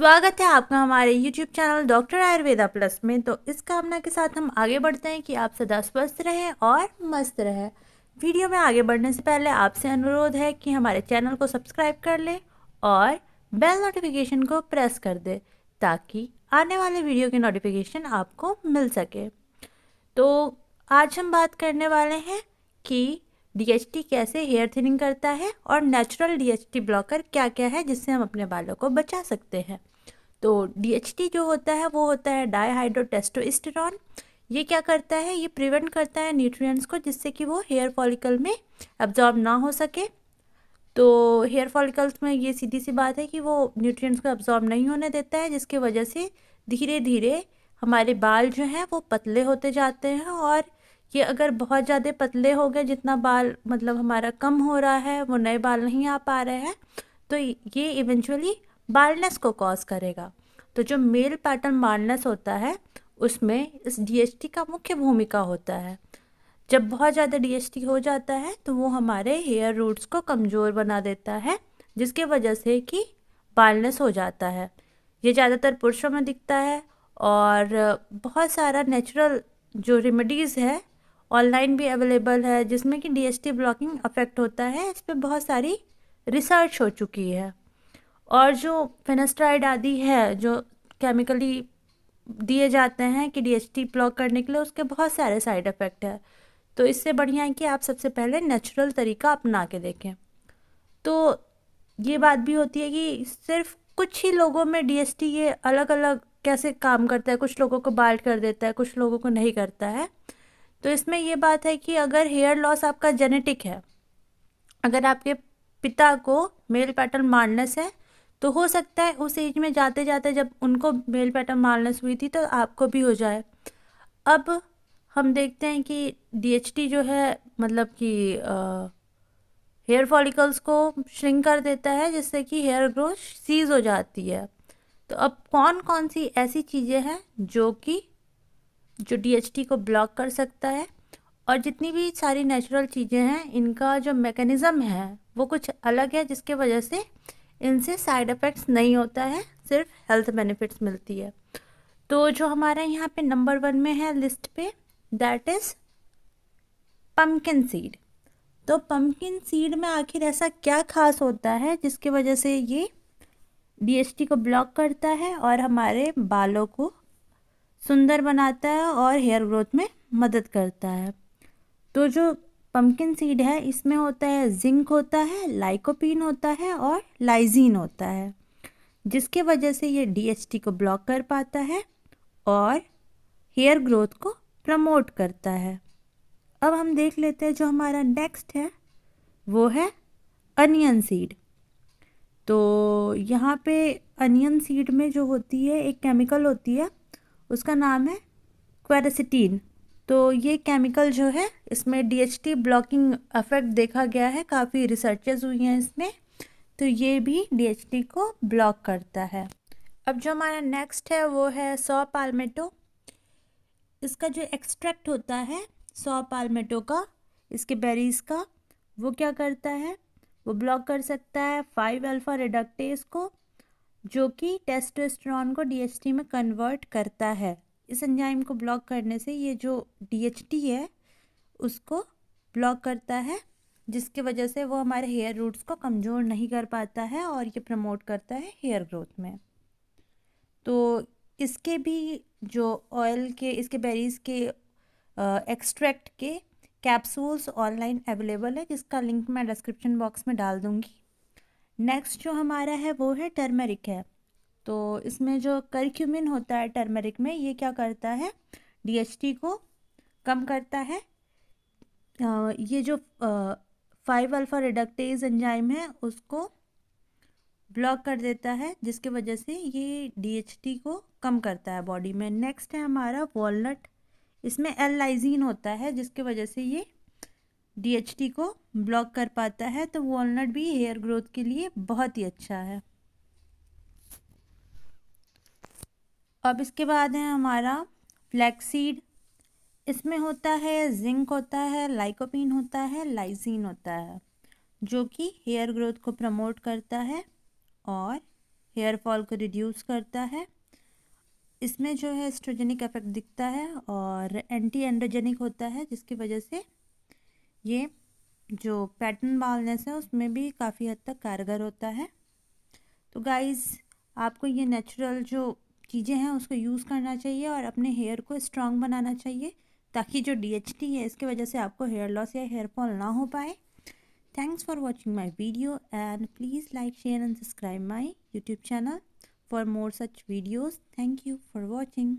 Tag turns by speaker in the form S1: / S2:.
S1: स्वागत है आपका हमारे YouTube channel doctor Ayurveda plus में तो इस कामना के साथ हम आगे बढ़ते हैं कि आप सदा स्वस्थ रहें और मस्त रहें वीडियो में आगे बढ़ने से पहले आपसे अनुरोध है कि हमारे चैनल को सब्सक्राइब कर लें और बेल नोटिफिकेशन को प्रेस कर दें ताकि आने वाले वीडियो की नोटिफिकेशन आपको मिल सके तो आज हम बात करने वाले हैं कि डीएचटी कैसे हेयर थिनिंग करता है और नेचुरल डीएचटी ब्लॉकर क्या क्या है जिससे हम अपने बालों को बचा सकते हैं तो डीएचटी जो होता है वो होता है डाईहाइड्रोटेस्टोस्टेरॉन ये क्या करता है ये प्रिवेंट करता है न्यूट्रिएंट्स को जिससे कि वो हेयर फॉलिकल में एब्जॉर्ब ना हो सके तो हेयर फॉलिकल्स में ये सीधी सी बात है कि वो न्यूट्रिएंट्स को एब्जॉर्ब नहीं होने देता है जिसके वजह से धीरे धीरे हमारे बाल जो हैं वो पतले होते जाते हैं और ये अगर बहुत ज़्यादा पतले हो गए जितना बाल मतलब हमारा कम हो रहा है वो नए बाल नहीं आ पा रहे हैं तो ये इवेंचुअली बालनेस को कॉज करेगा तो जो मेल पैटर्न बालनेस होता है उसमें इस डीएसटी का मुख्य भूमिका होता है जब बहुत ज़्यादा डीएसटी हो जाता है तो वो हमारे हेयर रूट्स को कमज़ोर बना देता है जिसके वजह से कि बालनेस हो जाता है ये ज़्यादातर पुरुषों में दिखता है और बहुत सारा नेचुरल जो रेमेडीज़ है ऑनलाइन भी अवेलेबल है जिसमें कि डीएसटी ब्लॉकिंग अफेक्ट होता है इस पर बहुत सारी रिसर्च हो चुकी है और जो फेनेस्ट्राइड आदि है जो केमिकली दिए जाते हैं कि डीएसटी ब्लॉक करने के लिए उसके बहुत सारे साइड इफ़ेक्ट है तो इससे बढ़िया है कि आप सबसे पहले नेचुरल तरीका अपना के देखें तो ये बात भी होती है कि सिर्फ कुछ ही लोगों में डीएसटी ये अलग अलग कैसे काम करता है कुछ लोगों को बाल्ट कर देता है कुछ लोगों को नहीं करता है तो इसमें यह बात है कि अगर हेयर लॉस आपका जेनेटिक है अगर आपके पिता को मेल पैटर्न मार्नस है तो हो सकता है उस एज में जाते जाते जब उनको मेल पैटर्न मार्नस हुई थी तो आपको भी हो जाए अब हम देखते हैं कि डी जो है मतलब कि हेयर फॉलिकल्स को श्रिंक कर देता है जिससे कि हेयर ग्रोथ सीज हो जाती है तो अब कौन कौन सी ऐसी चीज़ें हैं जो कि जो डीएचटी को ब्लॉक कर सकता है और जितनी भी सारी नेचुरल चीज़ें हैं इनका जो मेकनिज़म है वो कुछ अलग है जिसके वजह से इनसे साइड इफ़ेक्ट्स नहीं होता है सिर्फ हेल्थ बेनिफिट्स मिलती है तो जो हमारा यहाँ पे नंबर वन में है लिस्ट पे दैट इज़ पम्पकिन सीड तो पम्पकिन सीड में आखिर ऐसा क्या खास होता है जिसके वजह से ये डीएचटी को ब्लॉक करता है और हमारे बालों को सुंदर बनाता है और हेयर ग्रोथ में मदद करता है तो जो पम्पकिन सीड है इसमें होता है जिंक होता है लाइकोपिन होता है और लाइजीन होता है जिसके वजह से ये डीएचटी को ब्लॉक कर पाता है और हेयर ग्रोथ को प्रमोट करता है अब हम देख लेते हैं जो हमारा नेक्स्ट है वो है अनियन सीड तो यहाँ पे अनियन सीड में जो होती है एक केमिकल होती है उसका नाम है क्वेरासिटीन तो ये केमिकल जो है इसमें डीएचटी ब्लॉकिंग इफेक्ट देखा गया है काफ़ी रिसर्चेज हुई हैं इसमें तो ये भी डीएचटी को ब्लॉक करता है अब जो हमारा नेक्स्ट है वो है सौ पालमेटो इसका जो एक्सट्रैक्ट होता है सौ पालमेटो का इसके बेरीज का वो क्या करता है वो ब्लॉक कर सकता है फाइव अल्फ़ा रिडक्टेज को जो कि टेस्टोस्टेरॉन को डीएचटी में कन्वर्ट करता है इस एंजाइम को ब्लॉक करने से ये जो डीएचटी है उसको ब्लॉक करता है जिसके वजह से वो हमारे हेयर रूट्स को कमज़ोर नहीं कर पाता है और ये प्रमोट करता है हेयर ग्रोथ में तो इसके भी जो ऑयल के इसके बेरीज के एक्सट्रैक्ट के कैप्सूल्स ऑनलाइन अवेलेबल है जिसका लिंक मैं डिस्क्रिप्शन बॉक्स में डाल दूँगी नेक्स्ट जो हमारा है वो है टर्मरिक है तो इसमें जो करक्यूमिन होता है टर्मरिक में ये क्या करता है डीएचटी को कम करता है आ, ये जो फाइव अल्फा रिडक्टेज एंजाइम है उसको ब्लॉक कर देता है जिसके वजह से ये डीएचटी को कम करता है बॉडी में नेक्स्ट है हमारा वॉलनट इसमें एल लाइजीन होता है जिसके वजह से ये डी को ब्लॉक कर पाता है तो वॉलनट भी हेयर ग्रोथ के लिए बहुत ही अच्छा है अब इसके बाद है हमारा फ्लैक्सीड इसमें होता है जिंक होता है लाइकोपिन होता है लाइजीन होता है जो कि हेयर ग्रोथ को प्रमोट करता है और हेयर फॉल को रिड्यूस करता है इसमें जो है एस्ट्रोजेनिक इफेक्ट दिखता है और एंटी एंड्रोजेनिक होता है जिसकी वजह से ये जो पैटर्न बालनेस है उसमें भी काफ़ी हद तक कारगर होता है तो गाइज़ आपको ये नेचुरल जो चीज़ें हैं उसको यूज़ करना चाहिए और अपने हेयर को स्ट्रांग बनाना चाहिए ताकि जो डी है इसके वजह से आपको हेयर लॉस या हेयर फॉल ना हो पाए thanks for watching my video and please like share and subscribe my YouTube channel for more such videos thank you for watching